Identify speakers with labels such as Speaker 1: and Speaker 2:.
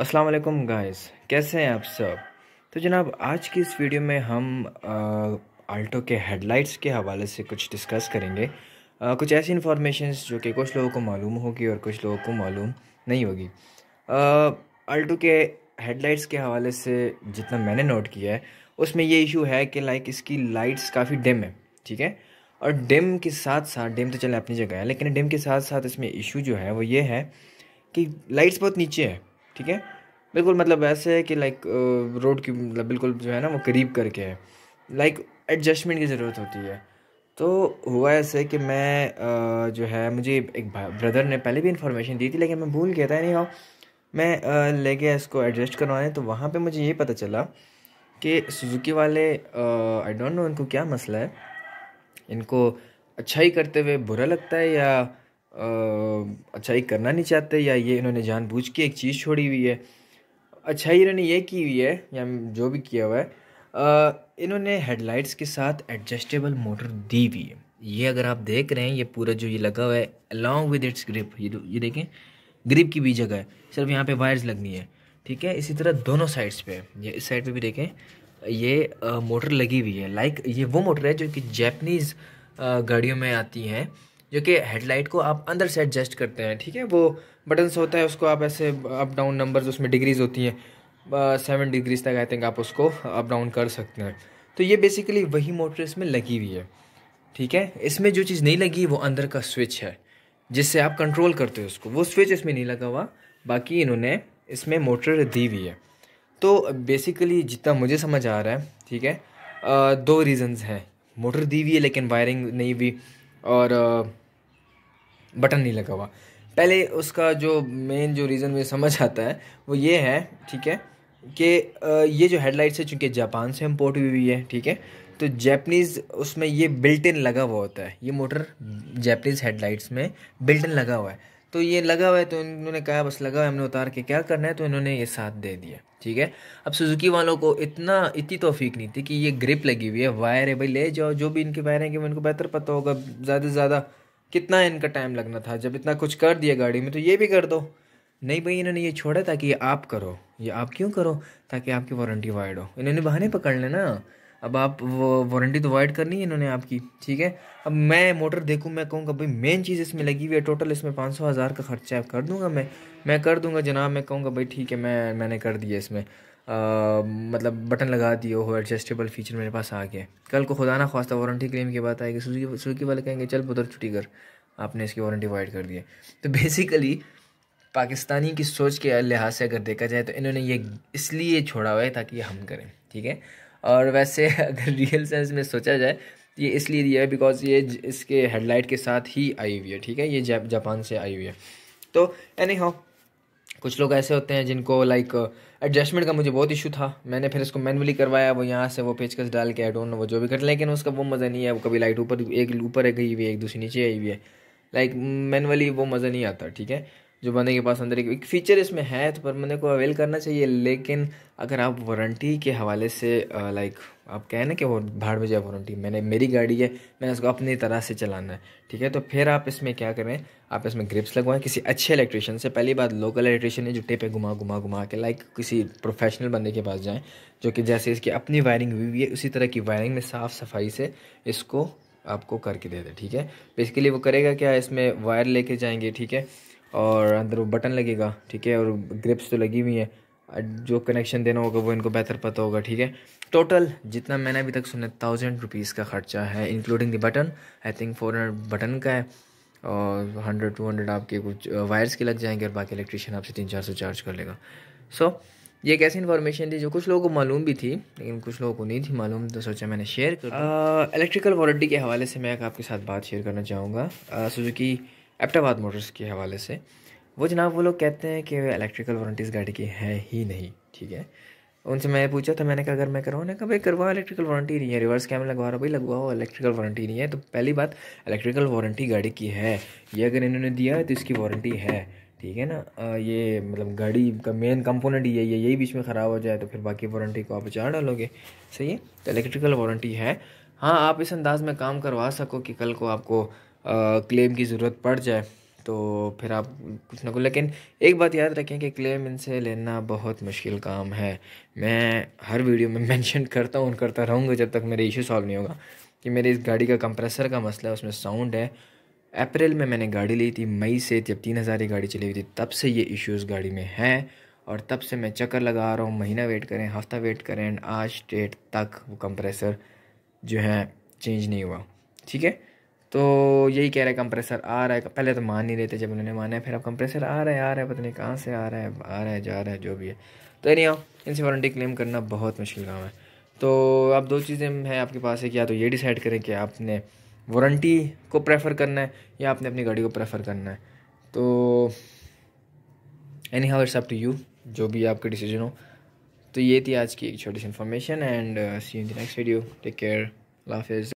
Speaker 1: अस्सलाम वालेकुम गाइस कैसे हैं आप सब तो जनाब आज की इस वीडियो में हम आल्टो के हेडलाइट्स के हवाले से कुछ डिस्कस करेंगे आ, कुछ ऐसी इन्फॉर्मेशंस जो कि कुछ लोगों को मालूम होगी और कुछ लोगों को मालूम नहीं होगी आल्टो के हेडलाइट्स के हवाले से जितना मैंने नोट किया है उसमें ये इशू है कि लाइक इसकी लाइट्स काफ़ी डिम है ठीक है और डिम के साथ साथ डिम तो चले अपनी जगह है लेकिन डिम के साथ साथ इसमें इशू जो है वो ये है कि लाइट्स बहुत नीचे है ठीक है बिल्कुल मतलब ऐसे है कि लाइक रोड की मतलब बिल्कुल जो है ना वो करीब करके है लाइक एडजस्टमेंट की ज़रूरत होती है तो हुआ ऐसे कि मैं जो है मुझे एक ब्रदर ने पहले भी इंफॉर्मेशन दी थी लेकिन मैं भूल गया था नहीं हाँ मैं ले गया इसको एडजस्ट करवाने तो वहाँ पे मुझे ये पता चला कि सुजुकी वाले आई डोंट नो इनको क्या मसला है इनको अच्छा ही करते हुए बुरा लगता है या अच्छाई करना नहीं चाहते या ये इन्होंने जानबूझ के एक चीज़ छोड़ी हुई है अच्छाई इन्होंने ये की हुई है या जो भी किया हुआ है इन्होंने हेडलाइट्स के साथ एडजस्टेबल मोटर दी हुई है ये अगर आप देख रहे हैं ये पूरा जो ये लगा हुआ है अलॉन्ग विद इट्स ग्रिप ये ये देखें ग्रिप की भी जगह है सिर्फ यहाँ पे वायर्स लगनी है ठीक है इसी तरह दोनों साइड्स पे ये इस साइड पे भी देखें ये आ, मोटर लगी हुई है लाइक ये वो मोटर है जो कि जैपनीज़ गाड़ियों में आती हैं जो कि हेडलाइट को आप अंदर से एडजस्ट करते हैं ठीक है वो बटन्स होता है उसको आप ऐसे अप डाउन नंबर्स उसमें डिग्रीज होती हैं सेवन डिग्रीज तक आई थिंक आप उसको अप डाउन कर सकते हैं तो ये बेसिकली वही मोटर इसमें लगी हुई है ठीक है इसमें जो चीज़ नहीं लगी वो अंदर का स्विच है जिससे आप कंट्रोल करते हो उसको वो स्विच इसमें नहीं लगा हुआ बाकी इन्होंने इसमें मोटर दी हुई है तो बेसिकली जितना मुझे समझ आ रहा है ठीक है दो रीज़न्स हैं मोटर दी हुई है लेकिन वायरिंग नहीं हुई और आ, बटन नहीं लगा हुआ पहले उसका जो मेन जो रीज़न मुझे समझ आता है वो ये है ठीक है कि ये जो हेडलाइट्स है चूँकि जापान से इम्पोर्ट हुई हुई है ठीक है तो जैपनीज़ उसमें ये बिल्ट इन लगा हुआ होता है ये मोटर जैपनीज़ हेडलाइट्स में बिल्ट इन लगा हुआ है तो ये लगा हुआ है तो इन्होंने कहा बस लगा हुआ है हमने उतार के क्या करना है तो इन्होंने ये साथ दे दिया ठीक है अब सुजुकी वालों को इतना इतनी तोफीक नहीं थी कि ये ग्रिप लगी हुई है वायर है भाई ले जाओ जो भी इनके वायर हैं कि उनको बेहतर पता होगा ज़्यादा से ज़्यादा कितना इनका टाइम लगना था जब इतना कुछ कर दिया गाड़ी में तो ये भी कर दो नहीं भाई इन्होंने ये छोड़ा ताकि ये आप करो ये आप क्यों करो ताकि आपकी वारंटी वाइड हो इन्होंने बहाने पकड़ लेना अब आप वो वारंटी तो वाइड करनी है इन्होंने आपकी ठीक है अब मैं मोटर देखूँ मैं कहूँगा भाई मेन चीज़ इसमें लगी हुई है टोटल इसमें पाँच सौ हज़ार का खर्चा कर दूंगा मैं मैं कर दूंगा जनाब मैं कहूँगा भाई ठीक है मैं मैंने कर दिया इसमें मतलब बटन लगा दिए हो एडजस्टेबल फीचर मेरे पास आ गया कल को खुदा ना खास्ता वारंटी क्लेम की बात आएगी सुजुकी सुजुकी वाले कहेंगे चल पुदर छुट्टी कर आपने इसकी वारंटी वाइड कर दी है तो बेसिकली पाकिस्तानी की सोच के लिहाज से अगर देखा जाए तो इन्होंने ये इसलिए छोड़ा हुआ है ताकि हम करें ठीक है और वैसे अगर रियल सेंस में सोचा जाए तो ये इसलिए दिया है बिकॉज ये इसके हेडलाइट के साथ ही आई हुई है ठीक है ये जापान से आई हुई है तो एनी हाउ कुछ लोग ऐसे होते हैं जिनको लाइक एडजस्टमेंट का मुझे बहुत इशू था मैंने फिर इसको मैनुअली करवाया वो यहाँ से वो पेचकस डाल के आई डोंट नो वो जो भी कर लेकिन उसका वो मज़ा नहीं है वो कभी लाइट ऊपर एक ऊपर गई हुई है एक दूसरी नीचे आई हुई है लाइक मैनुअली वो मज़ा नहीं आता ठीक है जो बंदे के पास अंदर एक फीचर इसमें है तो पर बंदे को अवेल करना चाहिए लेकिन अगर आप वारंटी के हवाले से लाइक आप कहें ना कि वो भाड़ में जाए वारंटी मैंने मेरी गाड़ी है मैंने उसको अपनी तरह से चलाना है ठीक है तो फिर आप इसमें क्या करें आप इसमें ग्रिप्स लगवाएं किसी अच्छे इलेक्ट्रिशियन से पहली बात लोकल इलेक्ट्रिशियन है जो टेपे घुमा घुमा घुमा के लाइक किसी प्रोफेशनल बंदे के पास जाएँ जो कि जैसे इसकी अपनी वायरिंग हुई हुई है उसी तरह की वायरिंग में साफ़ सफाई से इसको आपको करके दे दे ठीक है बेसिकली तो वो करेगा क्या इसमें वायर लेके जाएंगे ठीक है और अंदर वो बटन लगेगा ठीक है और ग्रिप्स तो लगी हुई है जो कनेक्शन देना होगा वो इनको बेहतर पता होगा ठीक है टोटल जितना मैंने अभी तक सुना थाउजेंड रुपीज़ का खर्चा है including the button I think four hundred button का है और हंड्रेड टू हंड्रेड आपके कुछ वायर्स के लग जाएंगे और बाकी इलेक्ट्रिशियन आपसे तीन चार सौ चार्ज कर लेगा सो so, ये एक ऐसी इन्फॉर्मेशन थी जो कुछ लोगों को मालूम भी थी लेकिन कुछ लोगों को नहीं थी मालूम तो सोचा मैंने शेयर कर इलेक्ट्रिकल वारंटी के हवाले से मैं आपके साथ बात शेयर करना चाहूँगा सुजुकी एप्टाबाद मोटर्स के हवाले से वो जनाब वो लोग कहते हैं कि इलेक्ट्रिकल वारंटीज़ गाड़ी की है ही नहीं ठीक है उनसे मैंने पूछा था तो मैंने कहा अगर मैं करवाऊँ ना कहा भाई करवाओ इलेक्ट्रिकल वारंटी नहीं है रिवर्स कैमरा लगवा रहा भाई लगवाओ इलेक्ट्रिकल वारंटी नहीं है तो पहली बात इलेक्ट्रिकल वारंटी गाड़ी की है ये अगर इन्होंने दिया है तो इसकी वारंटी है ठीक है ना ये मतलब गाड़ी का मेन कंपोनेंट ही है यही बीच में ख़राब हो जाए तो फिर बाकी वारंटी को आप चार डालोगे सही है तो इलेक्ट्रिकल वारंटी है हाँ आप इस अंदाज़ में काम करवा सको कि कल को आपको क्लेम की ज़रूरत पड़ जाए तो फिर आप कुछ ना कुछ लेकिन एक बात याद रखें कि क्लेम इनसे लेना बहुत मुश्किल काम है मैं हर वीडियो में मेंशन करता हूँ करता रहूँगा जब तक मेरे इशू सॉल्व नहीं होगा कि मेरी इस गाड़ी का कंप्रेसर का मसला है उसमें साउंड है अप्रैल में मैंने गाड़ी ली थी मई से जब तीन हज़ार की गाड़ी चली हुई थी तब से ये इश्यूज़ गाड़ी में हैं और तब से मैं चक्कर लगा रहा हूँ महीना वेट करें हफ्ता वेट करें एंड आज डेट तक वो कंप्रेसर जो है चेंज नहीं हुआ ठीक है तो यही कह रहा है कंप्रेसर आ रहा है पहले तो मान नहीं रहे थे जब उन्होंने माना है फिर अब कंप्रेसर आ रहा है आ रहा है पता नहीं कहाँ से आ रहा है आ रहा है जा रहा है जो भी है तो यही आओ इनसे वारंटी क्लेम करना बहुत मुश्किल काम है तो अब दो चीज़ें हैं आपके पास है कि या तो ये डिसाइड करें कि आपने वारंटी को प्रेफर करना है या आपने अपनी गाड़ी को प्रेफर करना है तो anyhow it's up to you जो भी आपका डिसीजन हो तो ये थी आज की एक छोटी सी information and see in the next video take care हाफिज़